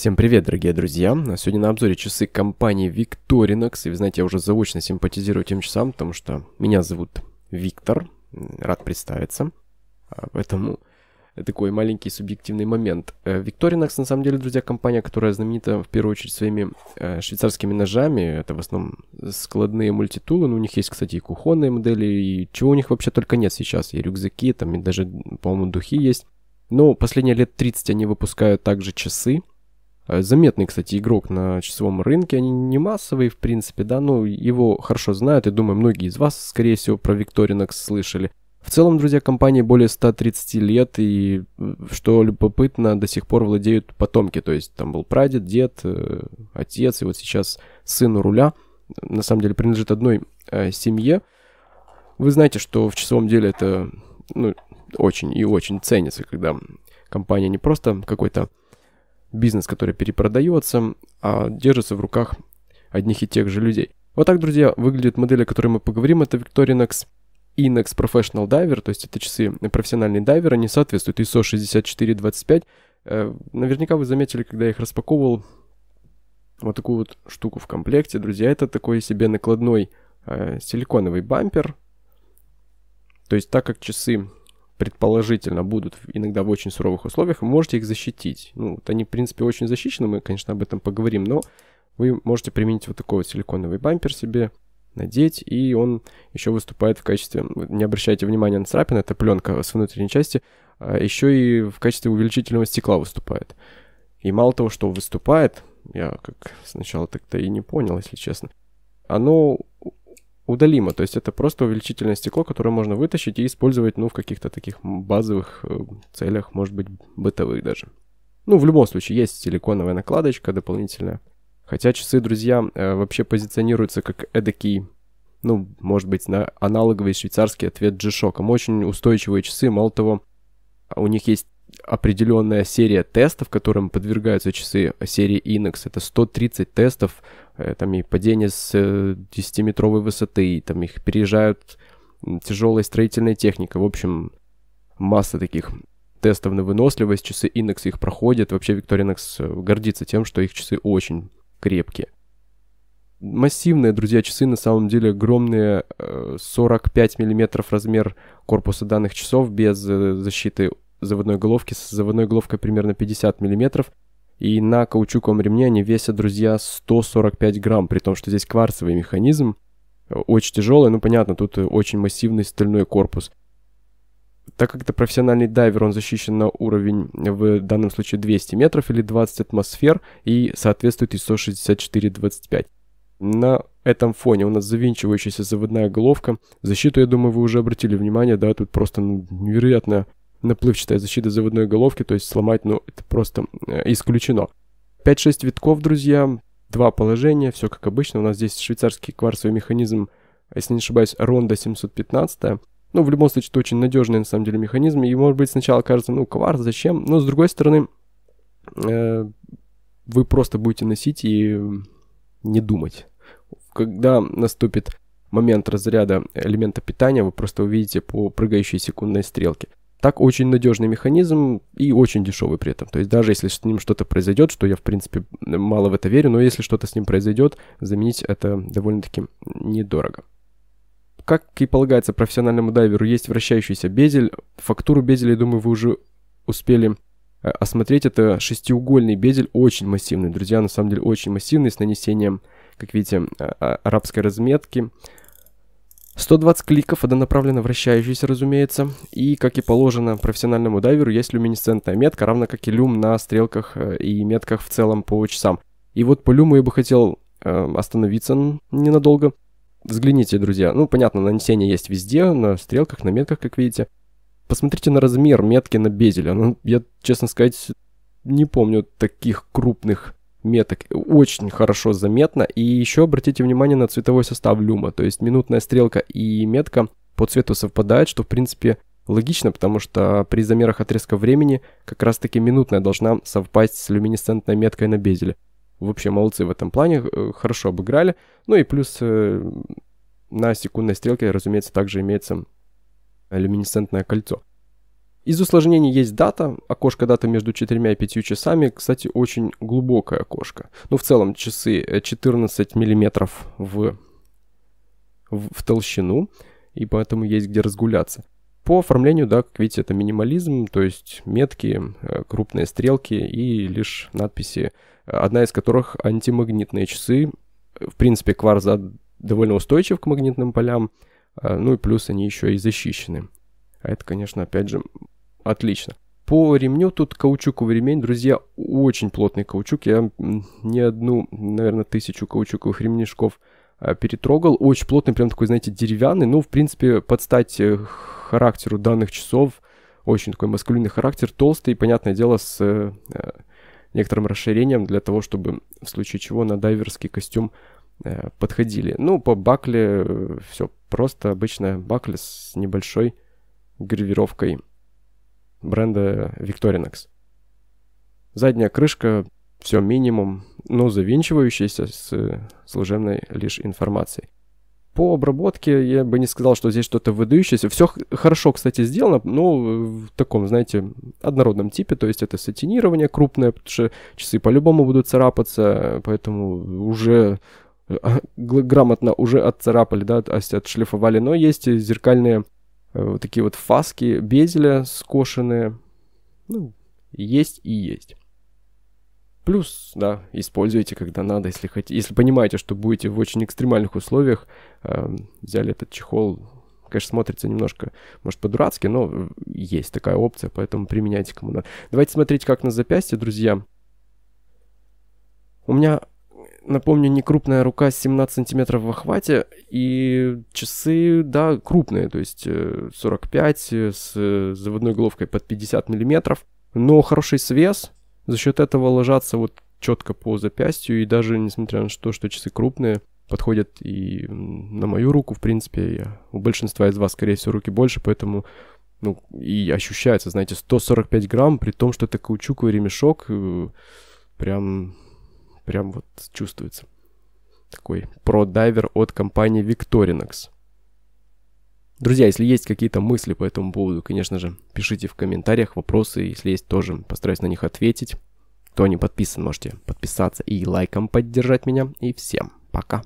Всем привет, дорогие друзья! Сегодня на обзоре часы компании Victorinox. И вы знаете, я уже заочно симпатизирую тем часам, потому что меня зовут Виктор. Рад представиться. А, поэтому такой маленький субъективный момент. Э, Victorinox, на самом деле, друзья, компания, которая знаменита в первую очередь своими э, швейцарскими ножами. Это в основном складные мультитулы. Но ну, у них есть, кстати, и кухонные модели, и чего у них вообще только нет сейчас. И рюкзаки, там и даже, по-моему, духи есть. Но последние лет 30 они выпускают также часы Э, заметный, кстати, игрок на часовом рынке, они не массовые, в принципе, да, но его хорошо знают, и думаю, многие из вас, скорее всего, про Victorinox слышали. В целом, друзья, компании более 130 лет, и, э, что любопытно, до сих пор владеют потомки, то есть там был прадед, дед, э, отец, и вот сейчас сын у руля, на самом деле, принадлежит одной э, семье. Вы знаете, что в часовом деле это ну, очень и очень ценится, когда компания не просто какой-то бизнес, который перепродается, а держится в руках одних и тех же людей. Вот так, друзья, выглядит модель, о которой мы поговорим. Это Victorinox Inex Professional Diver, то есть это часы профессиональный дайвер. они соответствуют ISO 6425. Э, наверняка вы заметили, когда я их распаковывал, вот такую вот штуку в комплекте, друзья. Это такой себе накладной э, силиконовый бампер. То есть так как часы предположительно будут иногда в очень суровых условиях, вы можете их защитить. Ну, вот они, в принципе, очень защищены, мы, конечно, об этом поговорим, но вы можете применить вот такой вот силиконовый бампер себе, надеть, и он еще выступает в качестве, не обращайте внимания на царапины, это пленка с внутренней части, а еще и в качестве увеличительного стекла выступает. И мало того, что выступает, я как сначала так-то и не понял, если честно, оно удалимо. То есть это просто увеличительное стекло, которое можно вытащить и использовать, ну, в каких-то таких базовых э, целях, может быть, бытовых даже. Ну, в любом случае, есть силиконовая накладочка дополнительная. Хотя часы, друзья, э, вообще позиционируются как эдакий, ну, может быть, на аналоговый швейцарский ответ G-Shock. Очень устойчивые часы, мало того, у них есть определенная серия тестов, которым подвергаются часы серии Inox. Это 130 тестов, э, там и падение с 10-метровой э, высоты, и там их переезжают тяжелая строительная техника. В общем, масса таких тестов на выносливость. Часы Inox их проходят. Вообще Victorinox э, гордится тем, что их часы очень крепкие. Массивные, друзья, часы на самом деле огромные. 45 мм размер корпуса данных часов без защиты заводной головки с заводной головкой примерно 50 мм. И на каучуковом ремне они весят, друзья, 145 грамм, при том, что здесь кварцевый механизм. Очень тяжелый, ну понятно, тут очень массивный стальной корпус. Так как это профессиональный дайвер, он защищен на уровень, в данном случае, 200 метров или 20 атмосфер и соответствует ISO 6425. На этом фоне у нас завинчивающаяся заводная головка. Защиту, я думаю, вы уже обратили внимание, да, тут просто ну, невероятно наплывчатая защита заводной головки, то есть сломать, ну, это просто э, исключено. 5-6 витков, друзья, два положения, все как обычно. У нас здесь швейцарский кварцевый механизм, а если не ошибаюсь, Ронда 715. Ну, в любом случае, это очень надежный, на самом деле, механизм. И, может быть, сначала кажется, ну, кварц, зачем? Но, с другой стороны, э, вы просто будете носить и не думать. Когда наступит момент разряда элемента питания, вы просто увидите по прыгающей секундной стрелке – так очень надежный механизм и очень дешевый при этом. То есть даже если с ним что-то произойдет, что я в принципе мало в это верю, но если что-то с ним произойдет, заменить это довольно-таки недорого. Как и полагается профессиональному дайверу, есть вращающийся бедель. Фактуру безеля, я думаю, вы уже успели э, осмотреть. Это шестиугольный бедель, очень массивный, друзья, на самом деле очень массивный, с нанесением, как видите, а, а, арабской разметки 120 кликов, однонаправленно вращающийся, разумеется. И, как и положено профессиональному дайверу, есть люминесцентная метка, равно как и люм на стрелках э, и метках в целом по часам. И вот по люму я бы хотел э, остановиться ненадолго. Взгляните, друзья. Ну, понятно, нанесение есть везде, на стрелках, на метках, как видите. Посмотрите на размер метки на безеле. Ну, я, честно сказать, не помню таких крупных меток э, очень хорошо заметно. И еще обратите внимание на цветовой состав люма. То есть минутная стрелка и метка по цвету совпадают, что в принципе логично, потому что при замерах отрезка времени как раз таки минутная должна совпасть с люминесцентной меткой на безеле. Вообще молодцы в этом плане, э, хорошо обыграли. Ну и плюс э, на секундной стрелке, разумеется, также имеется люминесцентное кольцо. Из усложнений есть дата, окошко даты между 4 и 5 часами, кстати, очень глубокое окошко. Ну, в целом, часы 14 э, миллиметров в, в, в толщину, и поэтому есть где разгуляться. По оформлению, да, как видите, это минимализм, то есть метки, э, крупные стрелки и лишь надписи, одна из которых антимагнитные часы. В принципе, кварц довольно устойчив к магнитным полям, э, ну и плюс они еще и защищены. А это, конечно, опять же, отлично. По ремню тут каучуковый ремень, друзья, очень плотный каучук. Я не одну, наверное, тысячу каучуковых ремешков а, перетрогал. Очень плотный, прям такой, знаете, деревянный. Ну, в принципе, под стать э, характеру данных часов. Очень такой маскулинный характер, толстый, понятное дело, с э, э, некоторым расширением для того, чтобы в случае чего на дайверский костюм подходили. Ну, по бакле все просто обычная бакля с небольшой гравировкой бренда Victorinox. Задняя крышка все минимум, но завинчивающаяся с служебной лишь информацией. По обработке я бы не сказал, что здесь что-то выдающееся. Все хорошо, кстати, сделано, но в таком, знаете, однородном типе. То есть это сатинирование крупное, потому что часы по-любому будут царапаться, поэтому уже а, грамотно уже отцарапали, да, отшлифовали. Но есть зеркальные Э, вот такие вот фаски безеля скошенные. Ну, есть и есть. Плюс, да, используйте, когда надо, если хотите. Если понимаете, что будете в очень экстремальных условиях, э, взяли этот чехол, конечно, смотрится немножко, может, по-дурацки, но э, есть такая опция, поэтому применяйте кому надо. Давайте смотреть, как на запястье, друзья. У меня напомню, не крупная рука, 17 сантиметров в охвате, и часы, да, крупные, то есть 45 э, э, с э, заводной головкой под 50 миллиметров, но хороший свес, за счет этого ложатся вот четко по запястью, и даже несмотря на то, что часы крупные, подходят и на мою руку, в принципе, я, у большинства из вас, скорее всего, руки больше, поэтому ну, и ощущается, знаете, 145 грамм, при том, что это каучуковый ремешок, прям прям вот чувствуется. Такой продайвер от компании Victorinox. Друзья, если есть какие-то мысли по этому поводу, конечно же, пишите в комментариях вопросы, если есть тоже, постараюсь на них ответить. Кто не подписан, можете подписаться и лайком поддержать меня. И всем пока.